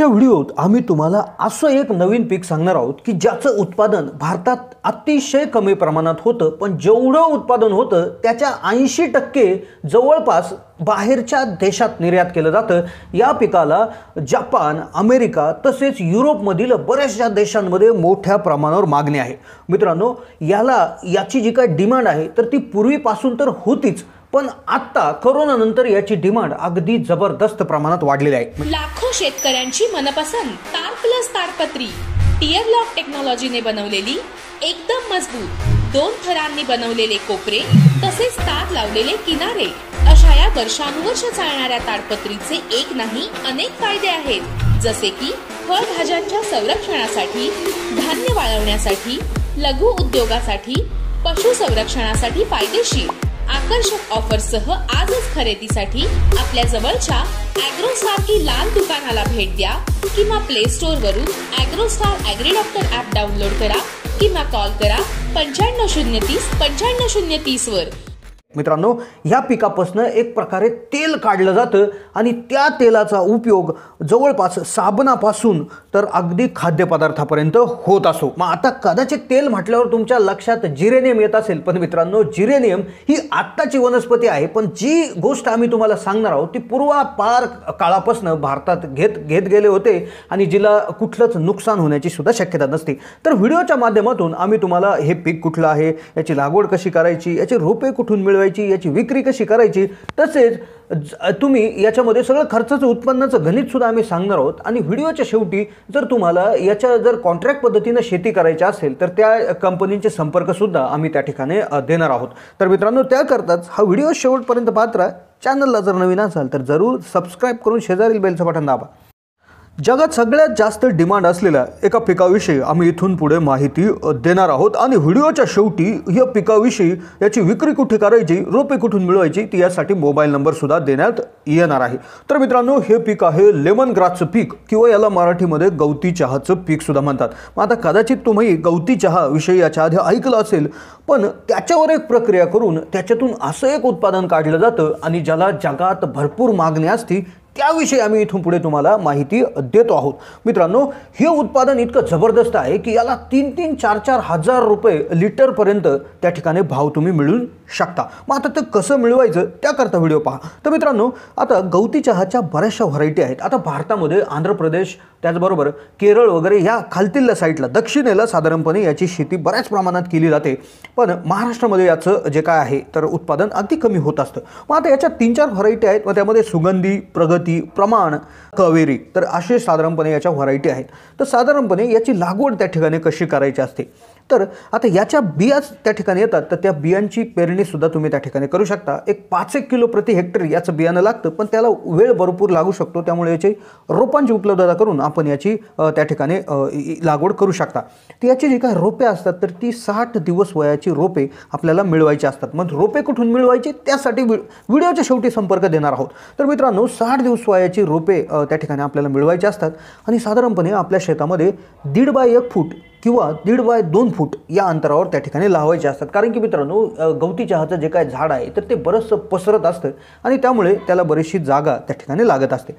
आजच्या व्हिडिओत आम्ही तुम्हाला असं एक नवीन पीक सांगणार आहोत की ज्याचं उत्पादन भारतात अतिशय कमी प्रमाणात होतं पण जेवढं उत्पादन होतं त्याच्या ऐंशी टक्के जवळपास बाहेरच्या देशात निर्यात केलं जातं या पिकाला जपान अमेरिका तसेच युरोपमधील बऱ्याचशा देशांमध्ये मोठ्या प्रमाणावर मागणी आहे मित्रांनो याला याची जी काय डिमांड आहे तर ती पूर्वीपासून तर होतीच पण आत्ता नंतर याची डिमांड अगदी जबरदस्त प्रमाणात वाढलेली आहे लाखो शेतकऱ्यांची मनपसंत तार प्लस तारपत्री टीयर लॉक टेक्नॉलॉजीने बनवलेली एकदम मजबूत दोन थरांनी बनवलेले कोपरे तसेच तार लावलेले किनारे अशा या वर्षानुवर्ष चालणाऱ्या ताडपत्रीचे एक नाही अनेक फायदे आहेत जसे की फळभाज्यांच्या संरक्षणासाठी धान्य वाळवण्यासाठी लघु उद्योगासाठी पशु संरक्षणासाठी फायदेशीर आकर्षक ऑफरसह आजच खरेदीसाठी आपल्या जवळच्या अॅग्रो की लाल दुकानाला भेट द्या किंवा प्ले स्टोर वरून अॅग्रोस्टार स्टार ऍप डाउनलोड करा किंवा कॉल करा पंच्याण्णव शून्य तीस पंच्याण्णव शून्य तीस वर मित्रांनो ह्या पिकापासनं एक प्रकारे तेल काढलं जातं आणि त्या तेलाचा उपयोग जवळपास साबणापासून तर अगदी खाद्यपदार्थापर्यंत होत असो मग आता कदाचित तेल म्हटल्यावर तुमच्या लक्षात जिरेनियम येत असेल पण मित्रांनो जिरेनियम ही आत्ताची वनस्पती आहे पण जी गोष्ट आम्ही तुम्हाला सांगणार आहोत ती पूर्वापार काळापासून भारतात घेत घेत गेले होते आणि जिला कुठलंच नुकसान होण्याची सुद्धा शक्यता नसते तर व्हिडिओच्या माध्यमातून आम्ही तुम्हाला हे पीक कुठलं आहे याची लागवड कशी करायची याची रोपे कुठून मिळ मिळवायची याची विक्री कशी करायची तसेच तुम्ही याच्यामध्ये सगळं खर्चाचं उत्पन्नाचं गणितसुद्धा आम्ही सांगणार आहोत आणि व्हिडिओच्या शेवटी जर तुम्हाला याच्या जर कॉन्ट्रॅक्ट पद्धतीनं शेती करायची असेल तर त्या कंपनीचे संपर्कसुद्धा आम्ही त्या ठिकाणी देणार आहोत तर मित्रांनो त्याकरताच हा व्हिडिओ शेवटपर्यंत पात्र चॅनलला जर नवीन असाल तर जरूर सबस्क्राईब करून शेजारील बेलचं बटन दाबा जगात सगळ्यात जास्त डिमांड असलेल्या एका पिकाविषयी आम्ही इथून पुढे माहिती देणार आहोत आणि व्हिडिओच्या शेवटी या पिकाविषयी याची विक्री कुठे करायची रोपे कुठून मिळवायची ती यासाठी मोबाईल नंबरसुद्धा देण्यात येणार आहे तर मित्रांनो हे पीक आहे लेमन ग्रासचं पीक किंवा याला मराठीमध्ये गवती चहाचं पीकसुद्धा म्हणतात मग आता कदाचित तुम्ही गवती चहाविषयी याच्या आधी ऐकलं असेल पण त्याच्यावर एक प्रक्रिया करून त्याच्यातून असं एक उत्पादन काढलं जातं आणि ज्याला जगात भरपूर मागणी असती त्याविषयी आम्ही इथून पुढे तुम्हाला माहिती देतो आहोत मित्रांनो हे उत्पादन इतकं जबरदस्त आहे की याला तीन तीन चार चार हजार रुपये लिटरपर्यंत त्या ठिकाणी भाव तुम्ही मिळून शकता मग आता ते कसं मिळवायचं त्याकरता व्हिडिओ पहा तर मित्रांनो आता गवती चहाच्या बऱ्याचशा व्हरायटी आहेत आता भारतामध्ये आंध्र प्रदेश त्याचबरोबर केरळ वगैरे या खालतील साईडला दक्षिणेला साधारणपणे याची शेती बऱ्याच प्रमाणात केली जाते पण महाराष्ट्रामध्ये याचं जे काय आहे तर उत्पादन अगदी कमी होत असतं मग आता याच्या तीन चार व्हरायटी आहेत मग त्यामध्ये सुगंधी प्रगती प्रमाण कवेरी तर असे साधारणपणे याच्या व्हरायटी आहेत तर साधारणपणे याची लागवड त्या ठिकाणी कशी करायची असते तर आता याच्या बिया त्या ठिकाणी येतात तर त्या बियांची पेरणी सुद्धा तुम्ही त्या ठिकाणी करू शकता एक पाच एक किलो प्रति हेक्टर याचं बियाणं लागतं पण त्याला वेळ भरपूर लागू शकतो त्यामुळे याची रोपांची उपलब्धता करून आपण याची त्या ठिकाणी लागवड करू शकता तर याची जी काही रोपे असतात तर ती साठ दिवस वयाची रोपे आपल्याला मिळवायची असतात मग रोपे कुठून मिळवायची त्यासाठी व्हिडिओच्या शेवटी संपर्क देणार आहोत तर मित्रांनो साठ दिवस वयाची रोपे त्या ठिकाणी आपल्याला मिळवायची असतात आणि साधारणपणे आपल्या शेतामध्ये दीड बाय एक फूट किंवा दीड बाय दोन फूट या अंतरावर त्या ठिकाणी लावायचे असतात कारण की मित्रांनो गवती चहाचं जे काय झाड आहे तर ते बरंचसं पसरत असतं आणि त्यामुळे त्याला बरीचशी जागा त्या ठिकाणी लागत असते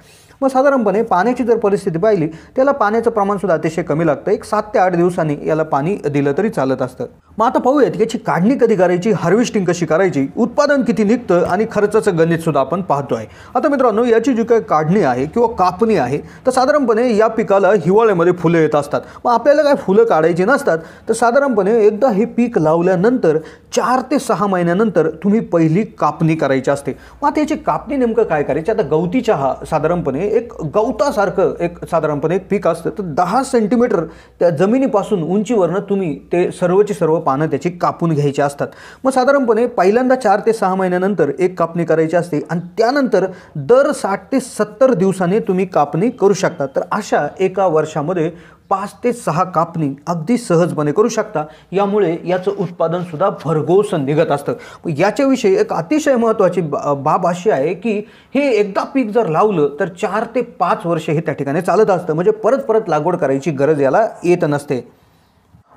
मग साधारणपणे पाण्याची जर परिस्थिती पाहिली त्याला पाण्याचं प्रमाणसुद्धा अतिशय कमी लागतं एक सात ते आठ दिवसांनी याला पाणी दिलं तरी चालत असतं मग आता पाहूयात याची काढणी कधी करायची हार्वेस्टिंग कशी करायची उत्पादन किती निघतं आणि खर्चाचं गणितसुद्धा आपण पाहतो आहे आता मित्रांनो याची जी काही काढणी आहे किंवा कापणी आहे तर साधारणपणे या पिकाला हिवाळ्यामध्ये फुलं येत असतात मग आपल्याला काय फुलं काढायची नसतात तर साधारणपणे एकदा हे पीक लावल्यानंतर चार ते सहा महिन्यानंतर तुम्ही पहिली कापणी करायची असते मग आता याची कापणी नेमकं काय करायची आता गवती चहा साधारणपणे एक गवतासारखं एक साधारणपणे एक पीक असतं तर दहा सेंटीमीटर त्या जमिनीपासून उंचीवरनं तुम्ही ते सर्वची सर्व पानं त्याची कापून घ्यायची असतात मग साधारणपणे पहिल्यांदा चार ते सहा महिन्यानंतर एक कापणी करायची असते आणि त्यानंतर दर साठ ते सत्तर दिवसांनी तुम्ही कापणी करू शकता तर अशा एका वर्षामध्ये पाच ते सहा कापणी अगदी सहजपणे करू शकता यामुळे याचं उत्पादनसुद्धा भरघोसन निघत असतं याच्याविषयी एक अतिशय महत्त्वाची बाब अशी आहे की हे एकदा पीक जर लावलं तर चार ते पाच वर्ष हे त्या ठिकाणी चालत असतं म्हणजे परत परत लागवड करायची गरज याला येत नसते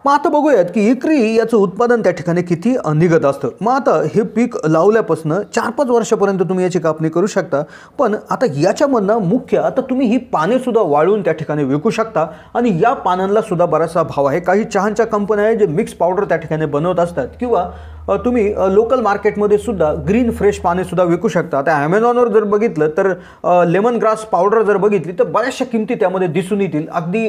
मग आता बघूयात की इक्री याचं उत्पादन त्या ठिकाणी किती निघत असतं मग आता हे पीक लावल्यापासून चार पाच वर्षापर्यंत तुम्ही याची कापणी करू शकता पण आता याच्यामधनं मुख्य आता तुम्ही ही पानेसुद्धा वाळून त्या ठिकाणी विकू शकता आणि या सुद्धा बराचसा भाव आहे काही चहाच्या कंपन्या आहेत जे मिक्स पावडर त्या ठिकाणी बनवत असतात किंवा तुम्ही लोकल मार्केटमध्ये सुद्धा ग्रीन फ्रेश पानेसुद्धा विकू शकता आता ॲमेझॉनवर जर बघितलं तर लेमन ग्रास पावडर जर बघितली तर बऱ्याचशा किमती त्यामध्ये दिसून येतील अगदी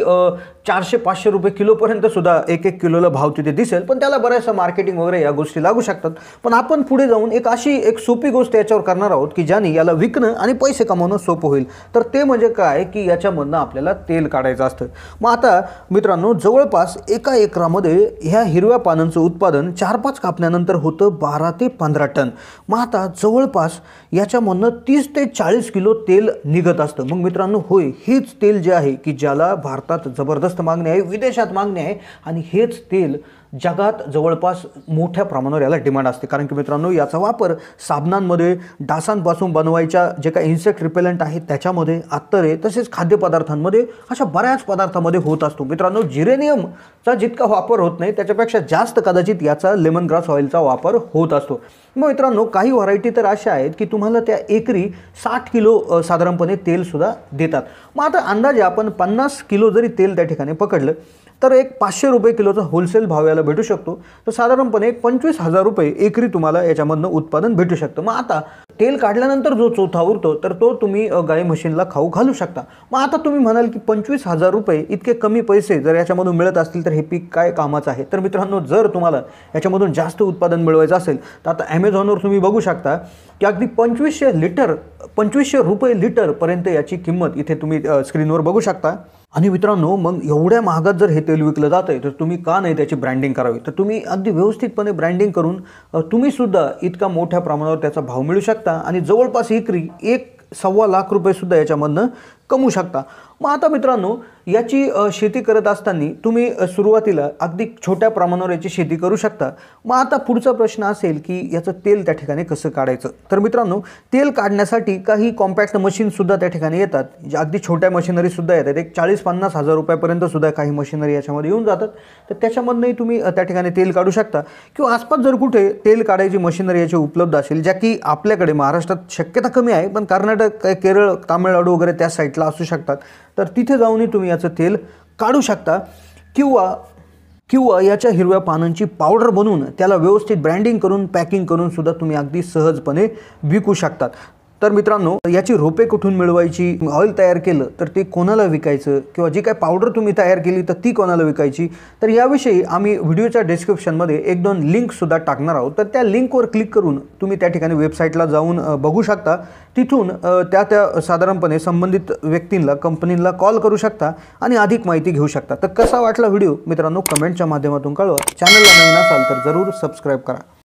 चारशे पाचशे रुपये सुद्धा एक एक किलोला भाव तिथे दिसेल पण त्याला बऱ्याचशा मार्केटिंग वगैरे या गोष्टी लागू शकतात पण आपण पुढे जाऊन एक अशी एक सोपी गोष्ट याच्यावर करणार आहोत की ज्याने याला विकणं आणि पैसे कमावणं सोपं होईल तर ते म्हणजे काय की याच्यामधनं आपल्याला तेल काढायचं असतं मग आता मित्रांनो जवळपास एका एकरामध्ये ह्या हिरव्या पानांचं उत्पादन चार पाच कापण्यानंतर अंतर होतं बारा ते पंधरा टन मग आता जवळपास याच्यामधनं तीस ते चाळीस किलो तेल निघत असतं मग मित्रांनो होय हेच तेल जे आहे की ज्याला भारतात जबरदस्त मागणी आहे विदेशात मागणी आहे आणि हेच तेल जगात जवळपास मोठ्या प्रमाणावर याला डिमांड असते कारण की मित्रांनो याचा वापर साबणांमध्ये डासांपासून बनवायच्या जे काही इन्सेक्ट रिपेलंट आहेत त्याच्यामध्ये अत्तरे तसेच खाद्यपदार्थांमध्ये अशा बऱ्याच पदार्थामध्ये होत असतो मित्रांनो जिरेनियमचा जितका वापर होत नाही त्याच्यापेक्षा जास्त कदाचित याचा लेमन ग्रास ऑइलचा वापर होत असतो मग मित्रांनो काही व्हरायटी तर अशा आहेत की तुम्हाला त्या एकरी साठ किलो साधारणपणे तेलसुद्धा देतात मग आता अंदाजे आपण पन्नास किलो जरी तेल त्या ठिकाणी पकडलं तर एक पाचशे रुपये किलोचा होलसेल भाव याला भेटू शकतो तर साधारणपणे पंचवीस हजार रुपये एकरी तुम्हाला याच्यामधनं उत्पादन भेटू शकतं मग आता तेल काढल्यानंतर जो चौथा उरतो तर तो तुम्ही गाय मशीनला खाऊ घालू शकता मग आता तुम्ही म्हणाल की पंचवीस हजार रुपये इतके कमी पैसे जर याच्यामधून मिळत असतील तर हे पीक काय कामाचं आहे तर मित्रांनो जर तुम्हाला याच्यामधून जास्त उत्पादन मिळवायचं असेल तर आता ॲमेझॉनवर तुम्ही बघू शकता की अगदी पंचवीसशे लिटर पंचवीसशे रुपये लिटरपर्यंत याची किंमत इथे तुम्ही स्क्रीनवर बघू शकता आणि मित्रांनो मग एवढ्या महागात जर हे तेल विकलं जातंय आहे तर तुम्ही का नाही त्याची ब्रँडिंग करावी तर तुम्ही अगदी व्यवस्थितपणे ब्रँडिंग करून तुम्हीसुद्धा इतका मोठ्या प्रमाणावर त्याचा भाव मिळू शकता आणि जवळपास एकरी एक सव्वा लाख रुपयेसुद्धा याच्यामधनं कमवू शकता मग आता मित्रांनो याची शेती करत असताना तुम्ही सुरुवातीला अगदी छोट्या प्रमाणावर याची शेती करू शकता मग आता पुढचा प्रश्न असेल की याचं तेल त्या ठिकाणी कसं काढायचं तर मित्रांनो तेल काढण्यासाठी काही कॉम्पॅक्ट मशीनसुद्धा त्या ठिकाणी येतात अगदी छोट्या मशिनरीसुद्धा येतात एक चाळीस पन्नास हजार रुपयापर्यंतसुद्धा काही मशिनरी याच्यामध्ये येऊन जातात तर त्याच्यामधनंही तुम्ही त्या ठिकाणी तेल काढू शकता किंवा आसपास जर कुठे तेल काढायची मशिनरी याची उपलब्ध असेल ज्या की आपल्याकडे महाराष्ट्रात शक्यता कमी आहे पण कर्नाटक केरळ तामिळनाडू वगैरे त्या साईड असू शकतात तर तिथे जाऊनही तुम्ही याचं तेल काढू शकता किंवा किंवा याच्या हिरव्या पानांची पावडर बनवून त्याला व्यवस्थित ब्रँडिंग करून पॅकिंग करून सुद्धा तुम्ही अगदी सहजपणे विकू शकतात तर मित्रांनो याची रोपे कुठून मिळवायची ऑइल तयार केलं तर ते कोणाला विकायचं किंवा जी काय पावडर तुम्ही तयार केली तर ती कोणाला विकायची तर याविषयी आम्ही व्हिडिओच्या डिस्क्रिप्शनमध्ये एक दोन लिंकसुद्धा टाकणार आहोत तर त्या लिंकवर क्लिक करून तुम्ही त्या ठिकाणी वेबसाईटला जाऊन बघू शकता तिथून त्या त्या साधारणपणे संबंधित व्यक्तींना कंपनीला कॉल करू शकता आणि अधिक माहिती घेऊ शकता तर कसा वाटला व्हिडिओ मित्रांनो कमेंटच्या माध्यमातून कळवा चॅनलला नवीन असाल तर जरूर सबस्क्राईब करा